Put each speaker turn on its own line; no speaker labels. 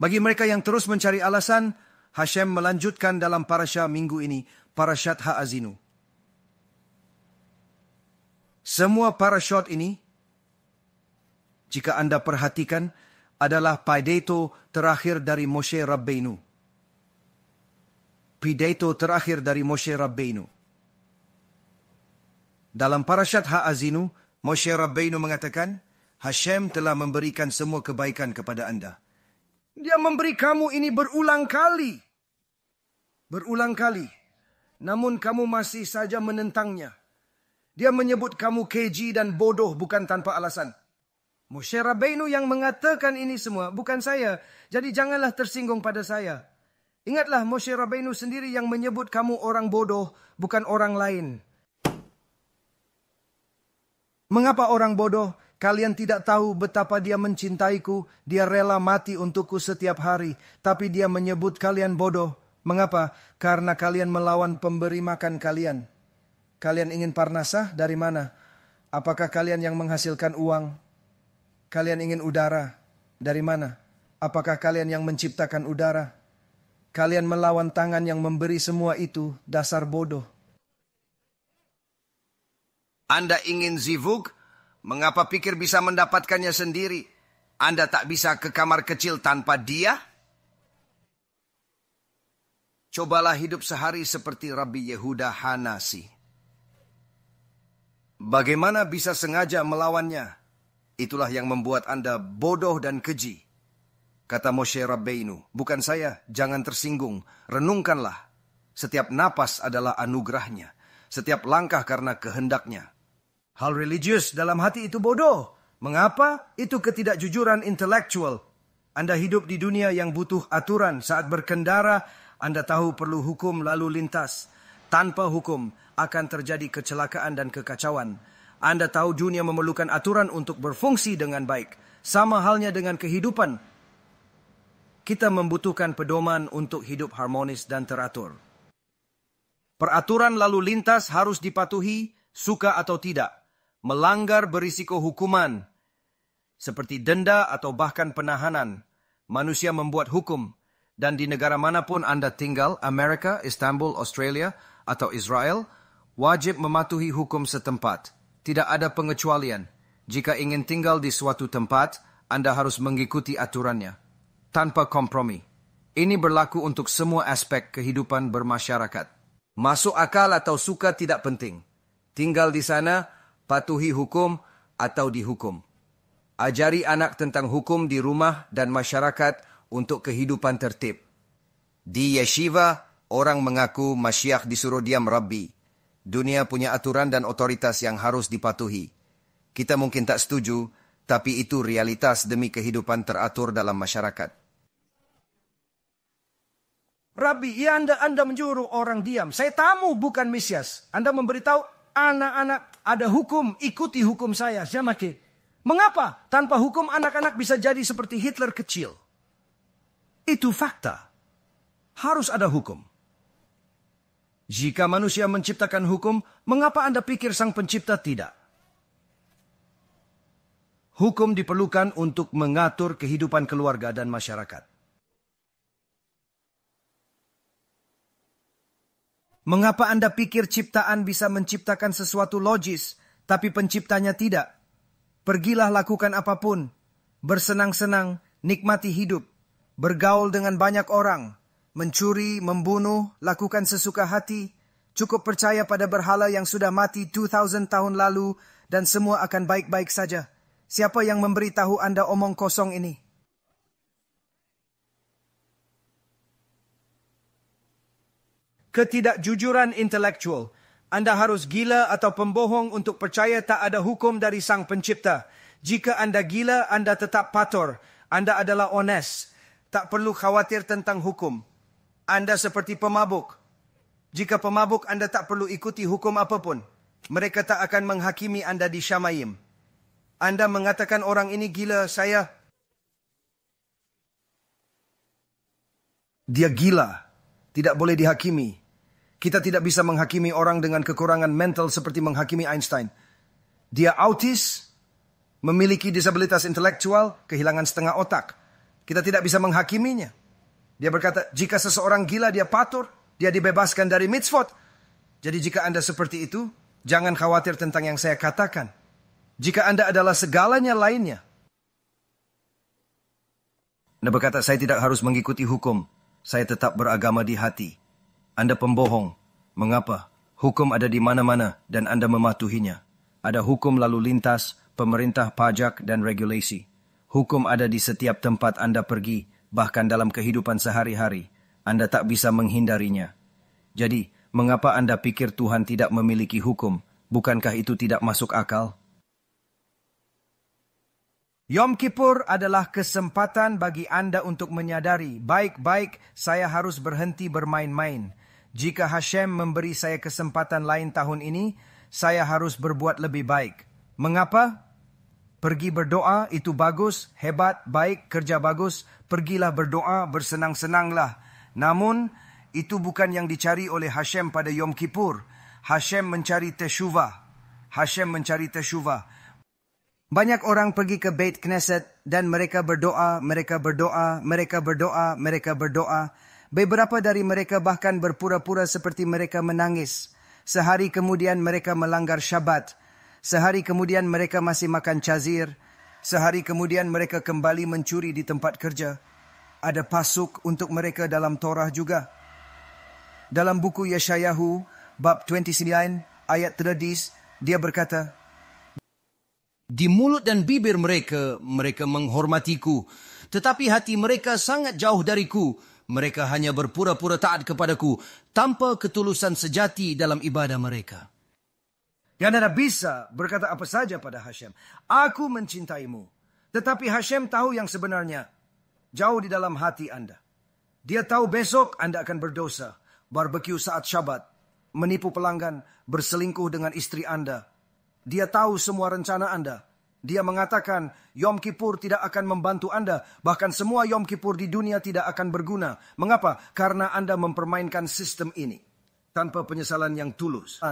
Bagi mereka yang terus mencari alasan, Hashem melanjutkan dalam parasha minggu ini, Parashat Ha'azinu. Semua parashot ini, jika anda perhatikan, adalah pidato terakhir dari Moshe Rabbeinu. Pidato terakhir dari Moshe Rabbeinu. Dalam Parashat Ha'azinu, Moshe Rabbeinu mengatakan, Hashem telah memberikan semua kebaikan kepada Anda. Dia memberi kamu ini berulang kali. Berulang kali. Namun kamu masih saja menentangnya. Dia menyebut kamu keji dan bodoh bukan tanpa alasan. Moshe Rabbeinu yang mengatakan ini semua bukan saya. Jadi janganlah tersinggung pada saya. Ingatlah Moshe Rabbeinu sendiri yang menyebut kamu orang bodoh bukan orang lain. Mengapa orang bodoh? Kalian tidak tahu betapa dia mencintaiku, dia rela mati untukku setiap hari, tapi dia menyebut kalian bodoh. Mengapa? Karena kalian melawan pemberi makan kalian. Kalian ingin parnasah dari mana? Apakah kalian yang menghasilkan uang? Kalian ingin udara dari mana? Apakah kalian yang menciptakan udara? Kalian melawan tangan yang memberi semua itu, dasar bodoh. Anda ingin zivug? Mengapa pikir bisa mendapatkannya sendiri? Anda tak bisa ke kamar kecil tanpa dia? Cobalah hidup sehari seperti Rabbi Yehuda Hanasi. Bagaimana bisa sengaja melawannya? Itulah yang membuat Anda bodoh dan keji. Kata Moshe Rabbeinu, bukan saya, jangan tersinggung, renungkanlah. Setiap napas adalah anugerahnya, setiap langkah karena kehendaknya. Hal religius dalam hati itu bodoh. Mengapa? Itu ketidakjujuran intelektual. Anda hidup di dunia yang butuh aturan. Saat berkendara, anda tahu perlu hukum lalu lintas. Tanpa hukum, akan terjadi kecelakaan dan kekacauan. Anda tahu dunia memerlukan aturan untuk berfungsi dengan baik. Sama halnya dengan kehidupan. Kita membutuhkan pedoman untuk hidup harmonis dan teratur. Peraturan lalu lintas harus dipatuhi, suka atau tidak melanggar berisiko hukuman seperti denda atau bahkan penahanan. Manusia membuat hukum dan di negara manapun anda tinggal, Amerika, Istanbul, Australia atau Israel, wajib mematuhi hukum setempat. Tidak ada pengecualian. Jika ingin tinggal di suatu tempat, anda harus mengikuti aturannya tanpa kompromi. Ini berlaku untuk semua aspek kehidupan bermasyarakat. Masuk akal atau suka tidak penting. Tinggal di sana patuhi hukum atau dihukum. Ajari anak tentang hukum di rumah dan masyarakat untuk kehidupan tertib. Di yeshiva, orang mengaku Mashiach disuruh diam Rabbi. Dunia punya aturan dan otoritas yang harus dipatuhi. Kita mungkin tak setuju, tapi itu realitas demi kehidupan teratur dalam masyarakat. Rabbi, ya anda, anda menyuruh orang diam. Saya tamu bukan misias. Anda memberitahu anak-anak ada hukum, ikuti hukum saya. Zamake. Mengapa tanpa hukum anak-anak bisa jadi seperti Hitler kecil? Itu fakta. Harus ada hukum. Jika manusia menciptakan hukum, mengapa Anda pikir sang pencipta tidak? Hukum diperlukan untuk mengatur kehidupan keluarga dan masyarakat. Mengapa Anda pikir ciptaan bisa menciptakan sesuatu logis, tapi penciptanya tidak? Pergilah lakukan apapun. Bersenang-senang, nikmati hidup. Bergaul dengan banyak orang. Mencuri, membunuh, lakukan sesuka hati. Cukup percaya pada berhala yang sudah mati 2000 tahun lalu dan semua akan baik-baik saja. Siapa yang memberitahu Anda omong kosong ini? ketidakjujuran intelektual. Anda harus gila atau pembohong untuk percaya tak ada hukum dari Sang Pencipta. Jika anda gila, anda tetap patur. Anda adalah honest. Tak perlu khawatir tentang hukum. Anda seperti pemabuk. Jika pemabuk, anda tak perlu ikuti hukum apapun. Mereka tak akan menghakimi anda di Syamayim. Anda mengatakan orang ini gila, saya... Dia gila. Dia gila. tidak boleh dihakimi. Kita tidak bisa menghakimi orang dengan kekurangan mental seperti menghakimi Einstein. Dia autis, memiliki disabilitas intelektual, kehilangan setengah otak. Kita tidak bisa menghakiminya. Dia berkata, jika seseorang gila dia patur, dia dibebaskan dari mitzvot. Jadi jika Anda seperti itu, jangan khawatir tentang yang saya katakan. Jika Anda adalah segalanya lainnya. Anda berkata, saya tidak harus mengikuti hukum. saya tetap beragama di hati. Anda pembohong. Mengapa? Hukum ada di mana-mana dan anda mematuhinya. Ada hukum lalu lintas, pemerintah pajak dan regulasi. Hukum ada di setiap tempat anda pergi, bahkan dalam kehidupan sehari-hari. Anda tak bisa menghindarinya. Jadi, mengapa anda pikir Tuhan tidak memiliki hukum? Bukankah itu tidak masuk akal? Yom Kippur adalah kesempatan bagi anda untuk menyadari, baik-baik saya harus berhenti bermain-main. Jika Hashem memberi saya kesempatan lain tahun ini, saya harus berbuat lebih baik. Mengapa? Pergi berdoa, itu bagus, hebat, baik, kerja bagus. Pergilah berdoa, bersenang-senanglah. Namun, itu bukan yang dicari oleh Hashem pada Yom Kippur. Hashem mencari Teshuvah. Hashem mencari Teshuvah. Banyak orang pergi ke Beit Knesset dan mereka berdoa, mereka berdoa, mereka berdoa, mereka berdoa. Beberapa dari mereka bahkan berpura-pura seperti mereka menangis. Sehari kemudian mereka melanggar syabat. Sehari kemudian mereka masih makan cazir. Sehari kemudian mereka kembali mencuri di tempat kerja. Ada pasuk untuk mereka dalam Torah juga. Dalam buku Yeshayahu, bab 29, ayat 30, dia berkata, di mulut dan bibir mereka, mereka menghormatiku. Tetapi hati mereka sangat jauh dariku. Mereka hanya berpura-pura taat kepadaku tanpa ketulusan sejati dalam ibadah mereka. Yang ada bisa berkata apa saja pada Hashem. Aku mencintaimu. Tetapi Hashem tahu yang sebenarnya. Jauh di dalam hati anda. Dia tahu besok anda akan berdosa. Barbeque saat syabat. Menipu pelanggan. Berselingkuh dengan istri anda. Dia tahu semua rencana Anda. Dia mengatakan Yom Kippur tidak akan membantu Anda. Bahkan semua Yom Kippur di dunia tidak akan berguna. Mengapa? Karena Anda mempermainkan sistem ini. Tanpa penyesalan yang tulus.